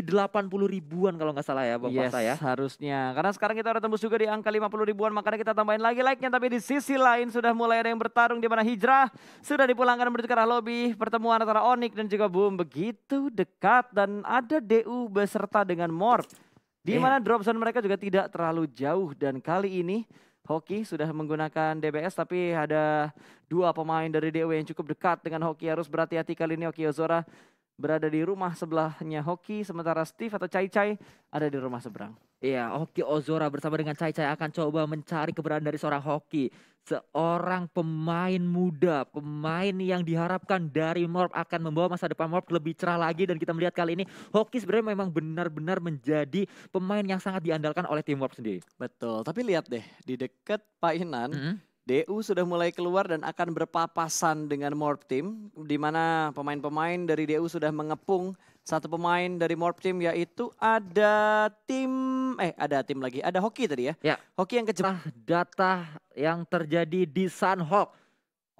80 ribuan kalau nggak salah ya Bapak yes, saya. harusnya. Karena sekarang kita udah tembus juga di angka 50 ribuan makanya kita tambahin lagi like-nya. Tapi di sisi lain sudah mulai ada yang bertarung di mana hijrah. Sudah dipulangkan menuju ke arah lobby. Pertemuan antara Onik dan juga Boom begitu dekat. Dan ada DU beserta dengan Morp. Di eh. mana eh. drop zone mereka juga tidak terlalu jauh. Dan kali ini Hoki sudah menggunakan DBS tapi ada dua pemain dari DW yang cukup dekat dengan Hoki harus berhati-hati kali ini Hoki Ozora berada di rumah sebelahnya Hoki, sementara Steve atau Cai Cai ada di rumah seberang. Iya, Hoki Ozora bersama dengan Cai Cai akan coba mencari keberadaan dari seorang Hoki. Seorang pemain muda, pemain yang diharapkan dari Morp akan membawa masa depan Morp lebih cerah lagi. Dan kita melihat kali ini Hoki sebenarnya memang benar-benar menjadi pemain yang sangat diandalkan oleh tim Morp sendiri. Betul, tapi lihat deh di dekat Pak Inan, mm -hmm DU sudah mulai keluar dan akan berpapasan dengan Morp Team, di mana pemain-pemain dari DU sudah mengepung satu pemain dari Morp Team yaitu ada tim eh ada tim lagi, ada hoki tadi ya. ya. Hoki yang kejepang. Nah, data yang terjadi di Sunhawk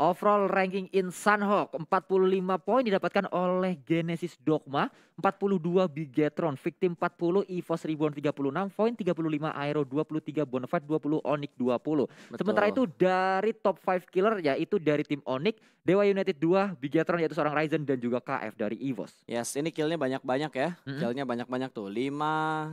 Overall ranking in Sunhawk 45 poin didapatkan oleh Genesis Dogma, 42 Bigetron, Victim 40, EVOS Ribbon 36, Void 35, Aero 23, Bonafide 20, Onyx 20. Betul. Sementara itu dari top 5 killer yaitu dari tim Onyx, Dewa United 2, Bigetron yaitu seorang Ryzen dan juga KF dari EVOS. Yes, ini killnya banyak-banyak ya. Mm -hmm. Killnya banyak-banyak tuh. 5,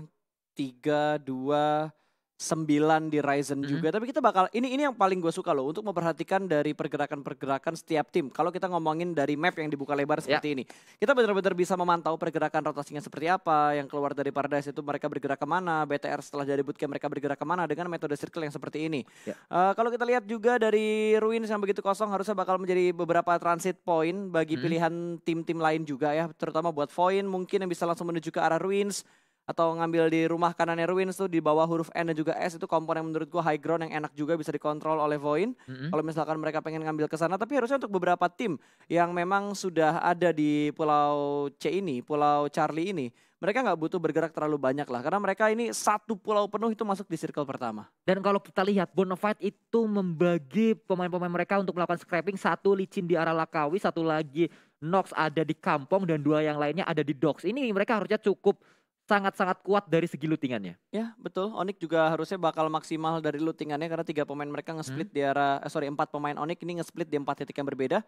3, 2, 9 di Ryzen mm -hmm. juga. Tapi kita bakal ini ini yang paling gue suka loh untuk memperhatikan dari pergerakan-pergerakan setiap tim. Kalau kita ngomongin dari map yang dibuka lebar ya. seperti yeah. ini, kita benar-benar bisa memantau pergerakan rotasinya seperti apa, yang keluar dari Paradise itu mereka bergerak kemana, BTR setelah dari bootcamp mereka bergerak kemana dengan metode circle yang seperti ini. Yeah. Ya. Uh, kalau kita lihat juga dari Ruins yang begitu kosong harusnya bakal menjadi beberapa transit point bagi mm -hmm. pilihan tim-tim lain juga ya, terutama buat Voin mungkin yang bisa langsung menuju ke arah Ruins atau ngambil di rumah kanan Erwin tuh di bawah huruf N dan juga S itu komponen menurut gua high ground yang enak juga bisa dikontrol oleh Voin. Mm-hmm. Kalau misalkan mereka pengen ngambil ke sana tapi harusnya untuk beberapa tim yang memang sudah ada di pulau C ini, pulau Charlie ini, mereka nggak butuh bergerak terlalu banyak lah karena mereka ini satu pulau penuh itu masuk di circle pertama. Dan kalau kita lihat Bonafide itu membagi pemain-pemain mereka untuk melakukan scraping satu licin di arah Lakawi, satu lagi Nox ada di kampung dan dua yang lainnya ada di Docks. Ini mereka harusnya cukup sangat-sangat kuat dari segi lootingannya. Ya, betul. Onyx juga harusnya bakal maksimal dari lootingannya karena tiga pemain mereka nge-split hmm. di arah eh, sorry, empat pemain Onyx ini nge-split di empat titik yang berbeda.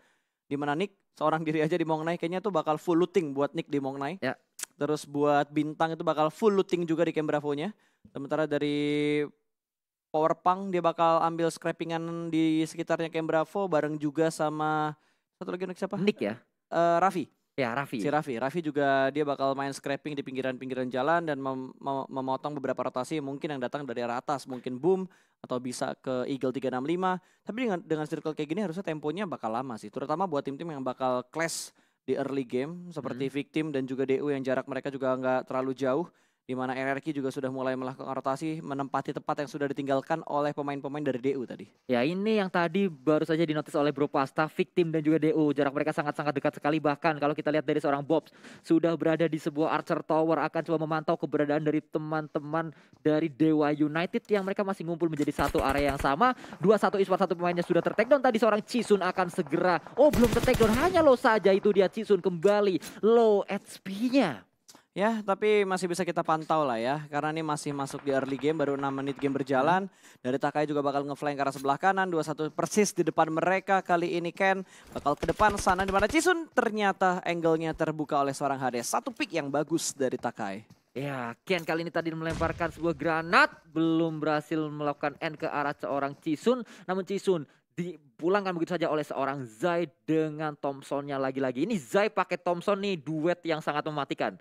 Di mana Nick seorang diri aja di Mongnai kayaknya tuh bakal full looting buat Nick di Mongnai. Ya. Terus buat Bintang itu bakal full looting juga di Bravo-nya. Sementara dari Power Punk dia bakal ambil scrappingan di sekitarnya Bravo bareng juga sama satu lagi Nick siapa? Nick ya. Uh, Raffi. Ya, Raffi. Si Raffi. Raffi juga dia bakal main scraping di pinggiran-pinggiran jalan dan mem mem memotong beberapa rotasi mungkin yang datang dari arah atas, mungkin boom atau bisa ke Eagle 365. Tapi dengan dengan circle kayak gini harusnya temponya bakal lama sih, terutama buat tim-tim yang bakal clash di early game seperti hmm. Victim dan juga DU yang jarak mereka juga nggak terlalu jauh di mana RRQ juga sudah mulai melakukan rotasi menempati tempat yang sudah ditinggalkan oleh pemain-pemain dari DU tadi. Ya ini yang tadi baru saja dinotis oleh Bro Pasta, Victim dan juga DU. Jarak mereka sangat-sangat dekat sekali bahkan kalau kita lihat dari seorang Bob sudah berada di sebuah Archer Tower akan coba memantau keberadaan dari teman-teman dari Dewa United yang mereka masih ngumpul menjadi satu area yang sama. Dua satu Iswat satu pemainnya sudah tertakedown tadi seorang Cisun akan segera. Oh belum tertakedown hanya lo saja itu dia Cisun kembali low HP-nya. Ya, tapi masih bisa kita pantau lah ya. Karena ini masih masuk di early game, baru 6 menit game berjalan. Dari Takai juga bakal ngeflank ke arah sebelah kanan. 2-1 persis di depan mereka. Kali ini Ken bakal ke depan sana. di mana Cisun ternyata angle-nya terbuka oleh seorang Hades. Satu pick yang bagus dari Takai. Ya, Ken kali ini tadi melemparkan sebuah granat. Belum berhasil melakukan end ke arah seorang Cisun. Namun Cisun dipulangkan begitu saja oleh seorang Zai dengan Thomson-nya lagi-lagi. Ini Zai pakai Thompson nih duet yang sangat mematikan.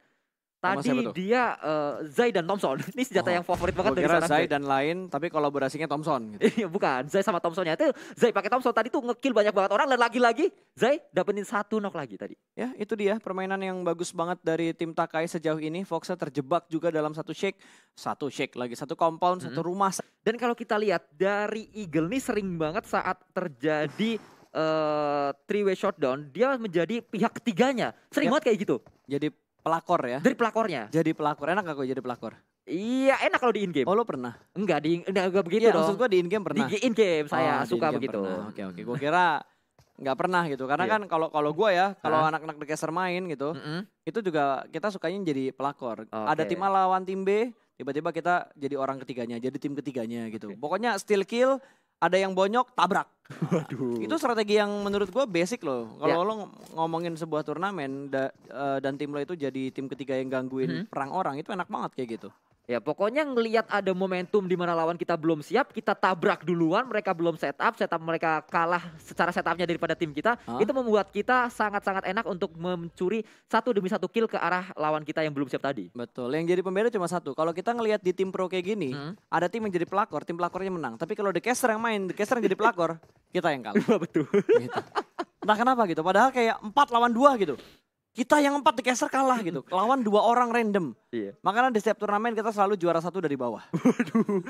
Tadi dia uh, Zai dan Thompson. Ini senjata oh. yang favorit banget dari sana. Zai dan lain, tapi kolaborasinya Thompson. Gitu. Iya, bukan, Zai sama Thompsonnya itu Zai pakai Thompson tadi tuh ngekill banyak banget orang dan lagi-lagi Zai dapetin satu knock lagi tadi. Ya itu dia permainan yang bagus banget dari tim Takai sejauh ini. Foxa terjebak juga dalam satu shake, satu shake lagi, satu compound, hmm. satu rumah. Dan kalau kita lihat dari Eagle nih sering banget saat terjadi uh, eh, three way shutdown dia menjadi pihak ketiganya. Sering ya. banget kayak gitu. Jadi pelakor ya? Dari pelakornya. Jadi pelakor. Enak gak gue jadi pelakor? Iya, enak kalau di in game. Oh, lo pernah? Enggak, di enggak, enggak begitu iya, dong. maksud gue di in game pernah. Di in game oh, saya oh, suka -game begitu. Oke, oke. Gue kira nggak pernah gitu karena yeah. kan kalau kalau gue ya kalau nah. anak-anak dekeser main gitu mm -hmm. itu juga kita sukanya jadi pelakor okay. ada tim A lawan tim B tiba-tiba kita jadi orang ketiganya jadi tim ketiganya gitu okay. pokoknya still kill ada yang bonyok tabrak Waduh. Itu strategi yang menurut gue basic loh. Kalau yeah. lo ngomongin sebuah turnamen da, uh, dan tim lo itu jadi tim ketiga yang gangguin hmm. perang orang itu enak banget kayak gitu. Ya pokoknya ngelihat ada momentum di mana lawan kita belum siap, kita tabrak duluan, mereka belum setup, setup mereka kalah secara setupnya daripada tim kita. Huh? Itu membuat kita sangat-sangat enak untuk mencuri satu demi satu kill ke arah lawan kita yang belum siap tadi. Betul, yang jadi pembeda cuma satu. Kalau kita ngelihat di tim pro kayak gini, hmm? ada tim yang jadi pelakor, tim pelakornya menang. Tapi kalau The Caster yang main, The Caster yang jadi pelakor, kita yang kalah. Betul. Gitu. Entah kenapa gitu, padahal kayak empat lawan dua gitu. Kita yang empat di Kaiser kalah gitu. Lawan dua orang random. Iya. Makanya di setiap turnamen kita selalu juara satu dari bawah. Waduh.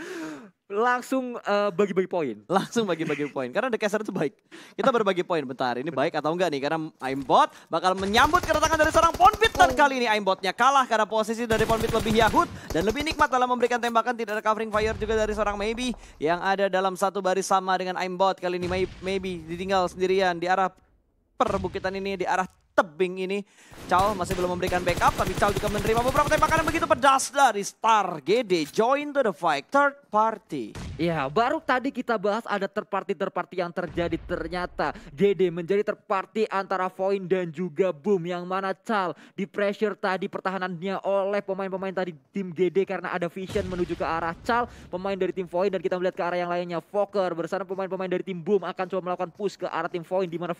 Langsung bagi eh, bagi-bagi poin. Langsung bagi-bagi poin. Karena The Kaiser itu baik. Kita berbagi poin. Bentar, ini baik atau enggak nih? Karena Aimbot bakal menyambut kedatangan dari seorang Ponbit. Dan kali ini Aimbotnya kalah karena posisi dari Ponbit lebih Yahut. Dan lebih nikmat dalam memberikan tembakan. Tidak ada covering fire juga dari seorang Maybe. Yang ada dalam satu baris sama dengan Aimbot. Kali ini Maybe ditinggal sendirian di arah perbukitan ini. Di arah tebing ini. Chow masih belum memberikan backup, tapi Chow juga menerima beberapa tembakan yang begitu pedas dari Star GD. Join to the fight, third party. Ya, baru tadi kita bahas ada third party-third party yang terjadi. Ternyata GD menjadi third party antara Voin dan juga Boom. Yang mana Chow di pressure tadi pertahanannya oleh pemain-pemain tadi tim GD karena ada vision menuju ke arah Chow. Pemain dari tim Voin. dan kita melihat ke arah yang lainnya. Fokker bersama pemain-pemain dari tim Boom akan coba melakukan push ke arah tim Voin. Di mana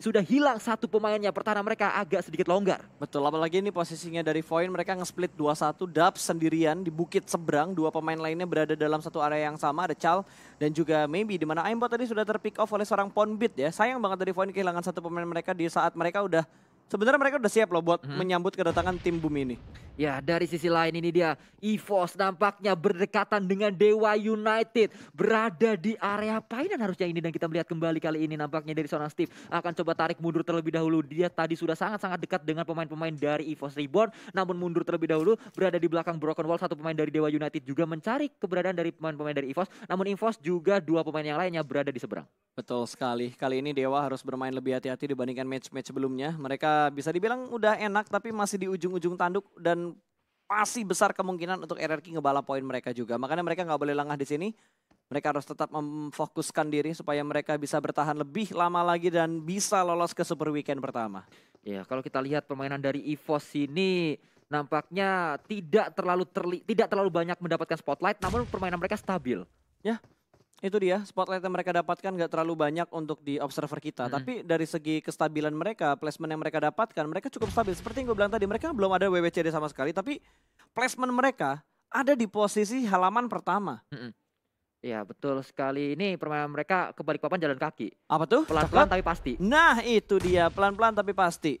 sudah hilang satu pemainnya. Pertahanan mereka agak sedikit longgar. Betul, apalagi ini posisinya dari Voin mereka nge-split 2-1 dap sendirian di bukit seberang. Dua pemain lainnya berada dalam satu area yang sama, ada chal dan juga Maybe. di mana Aimbot tadi sudah terpick off oleh seorang Ponbit ya. Sayang banget dari Voin kehilangan satu pemain mereka di saat mereka udah... Sebenarnya mereka udah siap loh buat mm -hmm. menyambut kedatangan tim Bumi ini. Ya dari sisi lain ini dia EVOS nampaknya berdekatan dengan Dewa United. Berada di area painan harusnya ini dan kita melihat kembali kali ini nampaknya dari seorang Steve. Akan coba tarik mundur terlebih dahulu. Dia tadi sudah sangat-sangat dekat dengan pemain-pemain dari EVOS Reborn. Namun mundur terlebih dahulu berada di belakang Broken Wall. Satu pemain dari Dewa United juga mencari keberadaan dari pemain-pemain dari EVOS. Namun EVOS juga dua pemain yang lainnya berada di seberang. Betul sekali. Kali ini Dewa harus bermain lebih hati-hati dibandingkan match-match sebelumnya. Mereka bisa dibilang udah enak tapi masih di ujung-ujung tanduk dan masih besar kemungkinan untuk RRQ ngebalap poin mereka juga. Makanya mereka nggak boleh lengah di sini. Mereka harus tetap memfokuskan diri supaya mereka bisa bertahan lebih lama lagi dan bisa lolos ke Super Weekend pertama. Ya, kalau kita lihat permainan dari EVOS ini nampaknya tidak terlalu terli tidak terlalu banyak mendapatkan spotlight, namun permainan mereka stabil. Ya, itu dia spotlight yang mereka dapatkan nggak terlalu banyak untuk di observer kita. -hmm. Tapi dari segi kestabilan mereka, placement yang mereka dapatkan, mereka cukup stabil. Seperti yang gue bilang tadi, mereka belum ada WWCD sama sekali, tapi placement mereka ada di posisi halaman pertama. -hmm. Ya betul sekali. Ini permainan mereka kebalik papan jalan kaki. Apa tuh? Pelan-pelan tapi pasti. Nah itu dia pelan-pelan tapi pasti.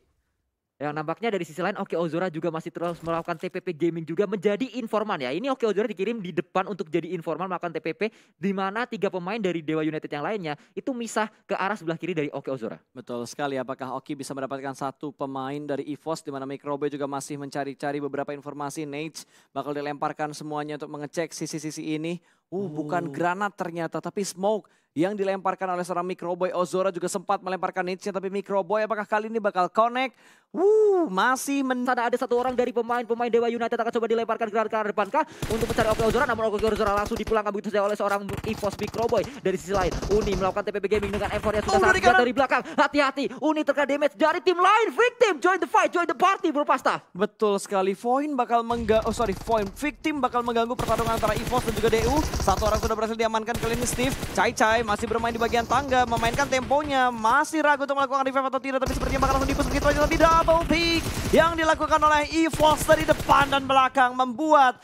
Yang nampaknya dari sisi lain Oke Ozora juga masih terus melakukan TPP gaming juga menjadi informan ya. Ini Oke Ozora dikirim di depan untuk jadi informan melakukan TPP di mana tiga pemain dari Dewa United yang lainnya itu misah ke arah sebelah kiri dari Oke Ozora. Betul sekali apakah Oki bisa mendapatkan satu pemain dari EVOS di mana Mikrobe juga masih mencari-cari beberapa informasi Nate bakal dilemparkan semuanya untuk mengecek sisi-sisi ini. Uh, oh. bukan granat ternyata, tapi smoke yang dilemparkan oleh seorang Microboy. Ozora juga sempat melemparkan niche tapi Microboy apakah kali ini bakal connect? Uh, masih men... ada satu orang dari pemain-pemain Dewa United akan coba dilemparkan granat ke arah depan kah? Untuk mencari Oke Ozora, namun Oke Ozora langsung dipulangkan begitu saja oleh seorang EVOS Microboy. Dari sisi lain, Uni melakukan TPP Gaming dengan effort yang sudah oh, sangat dari, belakang. Hati-hati, Uni terkena damage dari tim lain. Victim, join the fight, join the party, bro pasta. Betul sekali, Voin bakal mengganggu... Oh sorry, Voin. Victim bakal mengganggu pertarungan antara EVOS dan juga DU. Satu orang sudah berhasil diamankan kali ini Steve. Cai Cai masih bermain di bagian tangga, memainkan temponya. Masih ragu untuk melakukan revive atau tidak, tapi sepertinya bakal langsung dipus begitu aja. Tapi double pick yang dilakukan oleh EVOS dari depan dan belakang membuat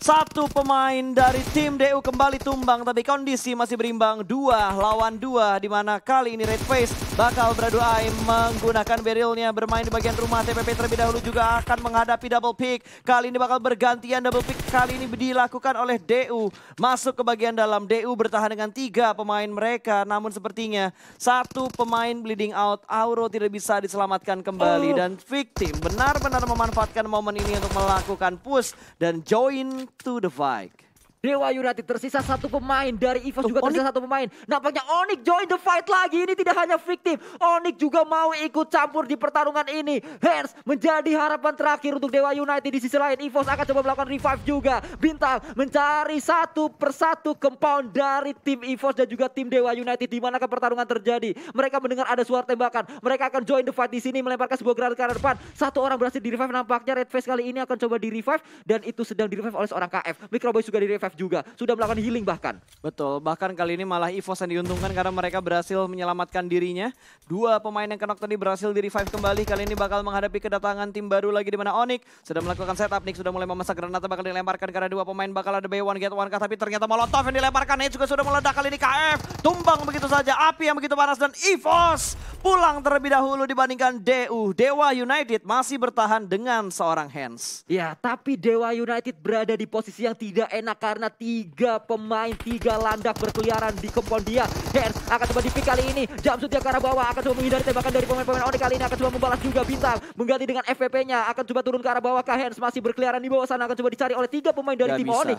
satu pemain dari tim DU kembali tumbang tapi kondisi masih berimbang dua lawan dua di mana kali ini Red Face bakal beradu aim menggunakan berilnya bermain di bagian rumah TPP terlebih dahulu juga akan menghadapi double pick. Kali ini bakal bergantian double pick kali ini dilakukan oleh DU. Masuk ke bagian dalam DU bertahan dengan tiga pemain mereka namun sepertinya satu pemain bleeding out Auro tidak bisa diselamatkan kembali oh. dan victim benar-benar memanfaatkan momen ini untuk melakukan push dan join to the fight. Dewa United tersisa satu pemain dari Evos oh, juga tersisa satu pemain. Nampaknya Onyx join the fight lagi. Ini tidak hanya fiktif. Onyx juga mau ikut campur di pertarungan ini. Hence menjadi harapan terakhir untuk Dewa United. Di sisi lain Evos akan coba melakukan revive juga. Bintang mencari satu persatu compound dari tim Evos dan juga tim Dewa United. Di manakah pertarungan terjadi? Mereka mendengar ada suara tembakan. Mereka akan join the fight di sini melemparkan sebuah granat ke depan. Satu orang berhasil di revive nampaknya Red Face kali ini akan coba di revive dan itu sedang di revive oleh seorang KF. Microboy juga di revive juga. Sudah melakukan healing bahkan. Betul, bahkan kali ini malah EVOS yang diuntungkan karena mereka berhasil menyelamatkan dirinya. Dua pemain yang kenok tadi berhasil di revive kembali. Kali ini bakal menghadapi kedatangan tim baru lagi di mana Onyx sudah melakukan setup. Nick sudah mulai memasak granat bakal dilemparkan karena dua pemain bakal ada b one get one. Tapi ternyata Molotov yang dilemparkan Nate juga sudah meledak kali ini KF. Tumbang begitu saja, api yang begitu panas dan EVOS pulang terlebih dahulu dibandingkan DU. Dewa United masih bertahan dengan seorang hands. Ya, tapi Dewa United berada di posisi yang tidak enak karena sana tiga pemain tiga landak berkeliaran di kompon dia Hers akan coba dipik kali ini Jam dia ke arah bawah akan coba menghindari tembakan dari pemain-pemain Oni kali ini akan coba membalas juga bintang mengganti dengan FVP nya akan coba turun ke arah bawah Kak masih berkeliaran di bawah sana akan coba dicari oleh tiga pemain dari tim Oni.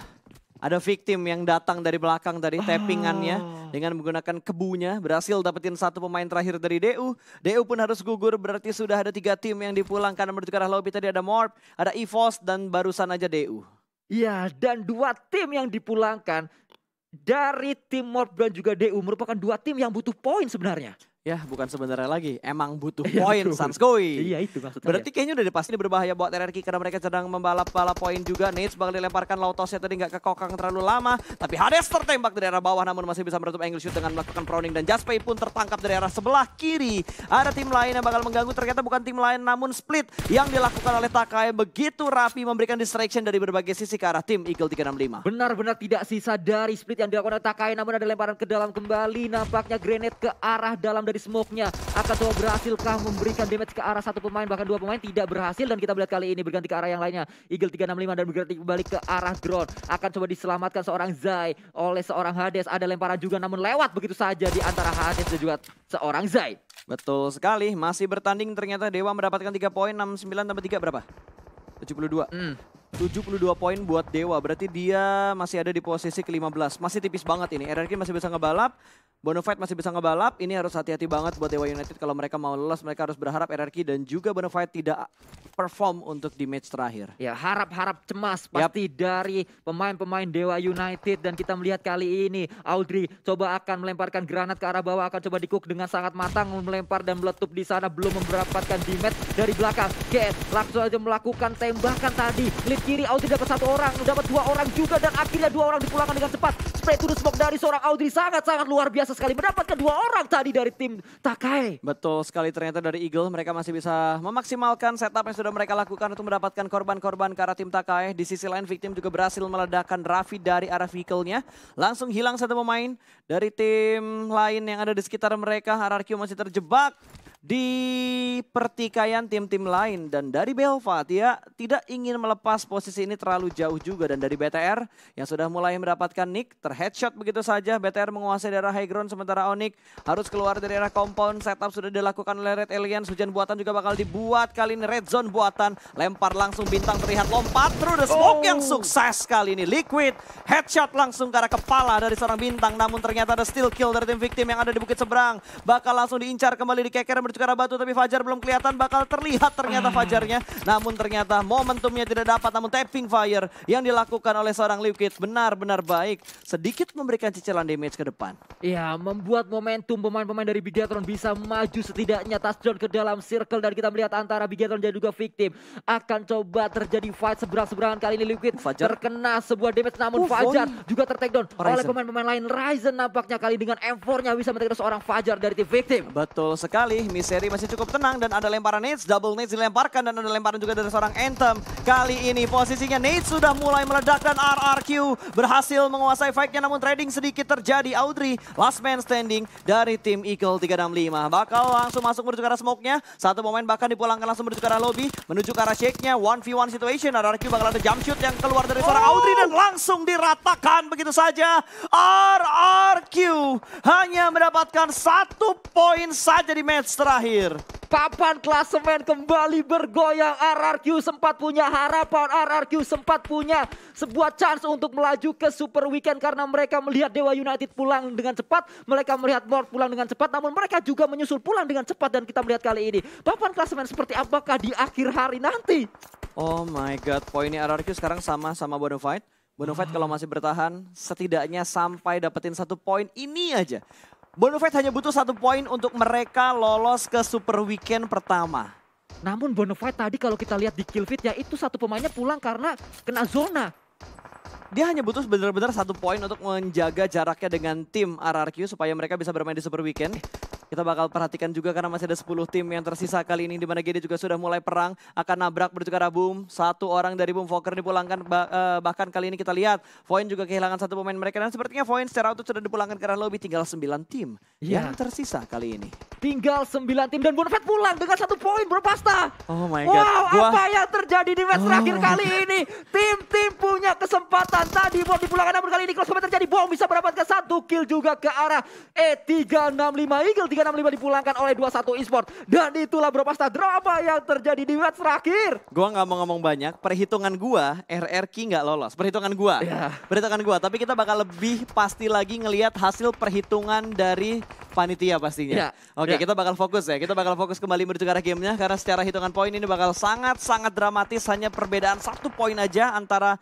ada victim yang datang dari belakang dari ah. tappingannya ah. dengan menggunakan kebunya. Berhasil dapetin satu pemain terakhir dari DU. DU pun harus gugur, berarti sudah ada tiga tim yang dipulangkan karena ke arah lobby. Tadi ada Morp, ada EVOS, dan barusan aja DU. Iya, dan dua tim yang dipulangkan dari tim Morb dan juga DU merupakan dua tim yang butuh poin sebenarnya. Ya bukan sebenarnya lagi, emang butuh iya, poin Sanskoi. Iya itu maksudnya. Berarti kayaknya udah pasti ini berbahaya buat RRQ karena mereka sedang membalap-balap poin juga. Nates bakal dilemparkan Lautosnya tadi nggak kekokang terlalu lama. Tapi Hades tertembak dari arah bawah namun masih bisa menutup angle shoot dengan melakukan prowning Dan jasper pun tertangkap dari arah sebelah kiri. Ada tim lain yang bakal mengganggu ternyata bukan tim lain namun split yang dilakukan oleh Takai begitu rapi memberikan distraction dari berbagai sisi ke arah tim Eagle 365. Benar-benar tidak sisa dari split yang dilakukan oleh Takai namun ada lemparan ke dalam kembali. Nampaknya grenade ke arah dalam dari smoke-nya. Akan coba berhasilkah memberikan damage ke arah satu pemain bahkan dua pemain tidak berhasil dan kita melihat kali ini berganti ke arah yang lainnya. Eagle 365 dan berganti balik ke arah drone. Akan coba diselamatkan seorang Zai oleh seorang Hades. Ada lemparan juga namun lewat begitu saja di antara Hades dan juga seorang Zai. Betul sekali, masih bertanding ternyata Dewa mendapatkan 3 poin, 69 tambah 3 berapa? 72. Mm. 72 poin buat Dewa, berarti dia masih ada di posisi ke-15. Masih tipis banget ini, RRQ masih bisa ngebalap, Bonafide masih bisa ngebalap. Ini harus hati-hati banget buat Dewa United kalau mereka mau lolos. Mereka harus berharap RRQ dan juga Bonafide tidak perform untuk di match terakhir. Ya, harap-harap cemas pasti yep. dari pemain-pemain Dewa United. Dan kita melihat kali ini Audrey coba akan melemparkan granat ke arah bawah. Akan coba dikuk dengan sangat matang melempar dan meletup di sana. Belum di damage dari belakang. Ken langsung aja melakukan tembakan tadi. Lead kiri Audrey dapat satu orang, dapat dua orang juga dan akhirnya dua orang dipulangkan dengan cepat. Spray to smoke dari seorang Audrey sangat-sangat luar biasa sekali mendapatkan dua orang tadi dari tim Takai. Betul sekali ternyata dari Eagle mereka masih bisa memaksimalkan setup yang sudah mereka lakukan untuk mendapatkan korban-korban ke arah tim Takai. Di sisi lain victim juga berhasil meledakkan Raffi dari arah vehicle-nya. Langsung hilang satu pemain dari tim lain yang ada di sekitar mereka. Hararkyu masih terjebak di pertikaian tim-tim lain dan dari Belva ya tidak ingin melepas posisi ini terlalu jauh juga dan dari BTR yang sudah mulai mendapatkan nick terheadshot begitu saja BTR menguasai daerah high ground sementara Onik harus keluar dari daerah compound setup sudah dilakukan oleh Red Alien hujan buatan juga bakal dibuat kali ini red zone buatan lempar langsung bintang terlihat lompat through the smoke oh. yang sukses kali ini Liquid headshot langsung ke arah kepala dari seorang bintang namun ternyata ada still kill dari tim victim yang ada di bukit seberang bakal langsung diincar kembali di keker arah Batu tapi Fajar belum kelihatan bakal terlihat ternyata hmm. Fajarnya. Namun ternyata momentumnya tidak dapat namun tapping fire yang dilakukan oleh seorang Liu Kit benar-benar baik. Sedikit memberikan cicilan damage ke depan. Iya membuat momentum pemain-pemain dari Bigatron bisa maju setidaknya touchdown ke dalam circle dan kita melihat antara Bigatron dan juga Victim akan coba terjadi fight seberang-seberangan kali ini Liu Kit Fajar. terkena sebuah damage namun uh, Fajar boy. juga tertake down oleh pemain-pemain lain. Ryzen nampaknya kali dengan M4-nya bisa mentek seorang Fajar dari tim Victim. Betul sekali. Miss seri masih cukup tenang dan ada lemparan Nades, double Nades dilemparkan dan ada lemparan juga dari seorang Anthem. Kali ini posisinya Nades sudah mulai meledak dan RRQ berhasil menguasai fightnya namun trading sedikit terjadi. Audrey last man standing dari tim Eagle 365. Bakal langsung masuk menuju ke arah smoke-nya. Satu momen bahkan dipulangkan langsung menuju ke arah lobby, menuju ke arah shake-nya. 1v1 situation, RRQ bakal ada jump shoot yang keluar dari seorang oh. Audrey dan oh! langsung diratakan begitu saja. RRQ hanya mendapatkan satu poin saja di match terakhir terakhir. Papan klasemen kembali bergoyang. RRQ sempat punya harapan. RRQ sempat punya sebuah chance untuk melaju ke Super Weekend karena mereka melihat Dewa United pulang dengan cepat, mereka melihat Mort pulang dengan cepat, namun mereka juga menyusul pulang dengan cepat dan kita melihat kali ini papan klasemen seperti apakah di akhir hari nanti. Oh my god, poinnya RRQ sekarang sama sama Bonafide. Bonafide ah. kalau masih bertahan setidaknya sampai dapetin satu poin ini aja. Bonovet hanya butuh satu poin untuk mereka lolos ke Super Weekend pertama. Namun Bonovet tadi kalau kita lihat di kill feed ya itu satu pemainnya pulang karena kena zona. Dia hanya butuh benar-benar satu poin untuk menjaga jaraknya dengan tim RRQ supaya mereka bisa bermain di Super Weekend. Kita bakal perhatikan juga karena masih ada 10 tim yang tersisa kali ini di mana GD juga sudah mulai perang akan nabrak bertukar boom. Satu orang dari boom Fokker dipulangkan eh, bahkan kali ini kita lihat Voin juga kehilangan satu pemain mereka dan sepertinya Voin secara utuh sudah dipulangkan ke arah lobby tinggal 9 tim yeah. yang tersisa kali ini. Tinggal 9 tim dan Bonfet pulang dengan satu poin Bro Pasta. Oh my god. Wow, Gua... apa yang terjadi di match oh. terakhir kali ini? Tim-tim punya kesempatan tadi buat dipulangkan namun kali ini kalau sampai terjadi bom bisa mendapatkan satu kill juga ke arah E365 Eagle 365 dipulangkan oleh 21 Esport. Dan itulah berapa drama yang terjadi di match terakhir. Gua nggak mau ngomong banyak, perhitungan gua RRQ nggak lolos. Perhitungan gua. Yeah. Perhitungan gua, tapi kita bakal lebih pasti lagi ngelihat hasil perhitungan dari panitia pastinya. Yeah. Oke, okay, iya. yeah. kita bakal fokus ya. Kita bakal fokus kembali menuju ke arah gamenya karena secara hitungan poin ini bakal sangat-sangat dramatis hanya perbedaan satu poin aja antara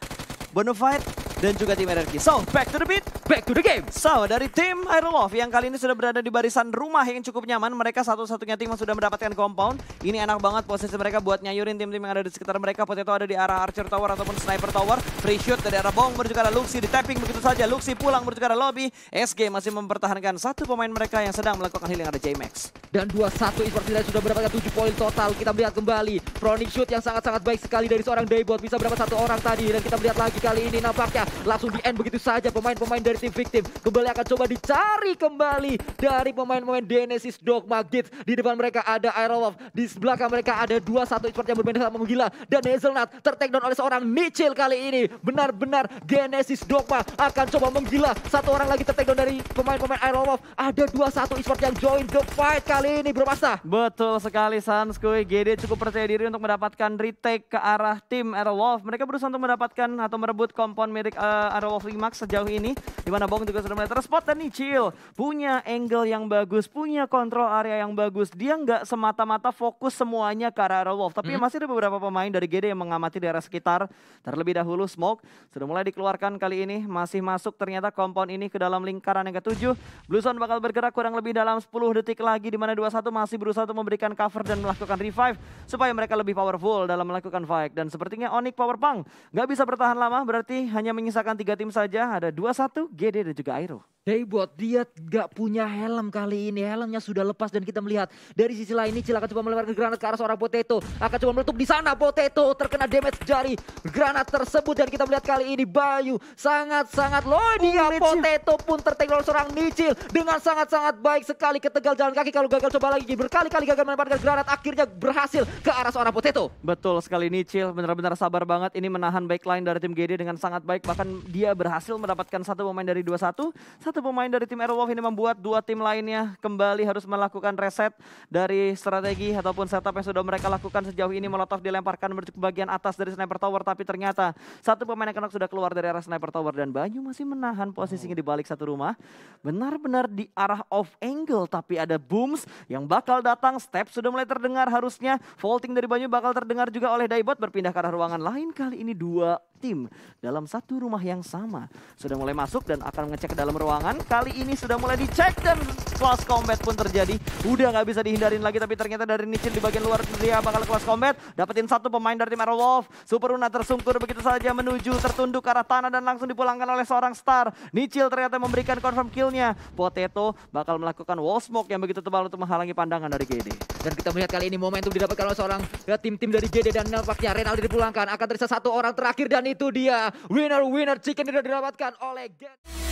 Bonafide dan juga tim energi. So, back to the beat, back to the game. So, dari tim Iron Love yang kali ini sudah berada di barisan rumah yang cukup nyaman. Mereka satu-satunya tim yang sudah mendapatkan compound. Ini enak banget posisi mereka buat nyayurin tim-tim yang ada di sekitar mereka. Potato ada di arah Archer Tower ataupun Sniper Tower. Free shoot dari arah Bong menuju ke arah Luxi. Di tapping begitu saja. Luxi pulang menuju ke arah lobby. SG masih mempertahankan satu pemain mereka yang sedang melakukan healing ada J-Max. Dan 2-1 Esports tidak sudah mendapatkan 7 poin total. Kita melihat kembali. Pronic shoot yang sangat-sangat baik sekali dari seorang Daybot. Bisa berapa satu orang tadi. Dan kita melihat lagi kali ini nampaknya langsung di end begitu saja pemain-pemain dari tim victim kembali akan coba dicari kembali dari pemain-pemain Genesis Dogma Gates di depan mereka ada Wolf di belakang mereka ada dua satu expert yang bermain sama menggila dan Hazelnut tertake down oleh seorang Mitchell kali ini benar-benar Genesis Dogma akan coba menggila satu orang lagi tertake dari pemain-pemain Wolf ada dua satu expert yang join the fight kali ini Bro Masa betul sekali Sanskui GD cukup percaya diri untuk mendapatkan retake ke arah tim Wolf mereka berusaha untuk mendapatkan atau merebut kompon milik uh, Arrow of Remax sejauh ini. di mana Bong juga sudah mulai terspot dan Nichil punya angle yang bagus, punya kontrol area yang bagus. Dia nggak semata-mata fokus semuanya ke arah Arrow Wolf. Tapi hmm. masih ada beberapa pemain dari GD yang mengamati daerah sekitar. Terlebih dahulu Smoke sudah mulai dikeluarkan kali ini. Masih masuk ternyata kompon ini ke dalam lingkaran yang ketujuh. Blue bakal bergerak kurang lebih dalam 10 detik lagi. di Dimana 21 masih berusaha untuk memberikan cover dan melakukan revive. Supaya mereka lebih powerful dalam melakukan fight. Dan sepertinya Onyx Power Punk nggak bisa bertahan lama. Berarti hanya menyisakan tiga tim saja, ada 2-1, GD dan juga Airo buat dia gak punya helm kali ini. Helmnya sudah lepas dan kita melihat. Dari sisi lain, Cil akan coba melemparkan granat ke arah seorang Potato. Akan coba meletup di sana. Potato terkena damage jari granat tersebut. Dan kita melihat kali ini Bayu sangat-sangat loh dia. Uh, Potato pun tertinggal seorang nichil Dengan sangat-sangat baik sekali ketegal jalan kaki. Kalau gagal coba lagi. Berkali-kali gagal melemparkan granat. Akhirnya berhasil ke arah seorang Potato. Betul sekali nichil Benar-benar sabar banget. Ini menahan backline dari tim GD dengan sangat baik. Bahkan dia berhasil mendapatkan satu pemain dari 2 satu satu pemain dari tim Airwolf ini membuat dua tim lainnya kembali harus melakukan reset dari strategi ataupun setup yang sudah mereka lakukan sejauh ini. Molotov dilemparkan menuju ke bagian atas dari Sniper Tower tapi ternyata satu pemain yang kena sudah keluar dari arah Sniper Tower dan Banyu masih menahan posisinya di balik satu rumah. Benar-benar di arah off angle tapi ada booms yang bakal datang. Step sudah mulai terdengar harusnya. Vaulting dari Banyu bakal terdengar juga oleh Daibot berpindah ke arah ruangan lain. Kali ini dua tim dalam satu rumah yang sama sudah mulai masuk dan akan mengecek ke dalam ruangan serangan. Kali ini sudah mulai dicek dan kelas combat pun terjadi. Udah nggak bisa dihindarin lagi tapi ternyata dari Nichin di bagian luar dia bakal close combat. Dapetin satu pemain dari tim Wolf. Super Una tersungkur begitu saja menuju tertunduk ke arah tanah dan langsung dipulangkan oleh seorang star. Nichil ternyata memberikan confirm killnya. Potato bakal melakukan wall smoke yang begitu tebal untuk menghalangi pandangan dari GD. Dan kita melihat kali ini momentum didapatkan oleh seorang ya, tim-tim ya, dari GD dan nampaknya Renaldi dipulangkan. Akan tersisa satu orang terakhir dan itu dia winner-winner chicken tidak didapatkan oleh GD.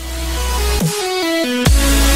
Música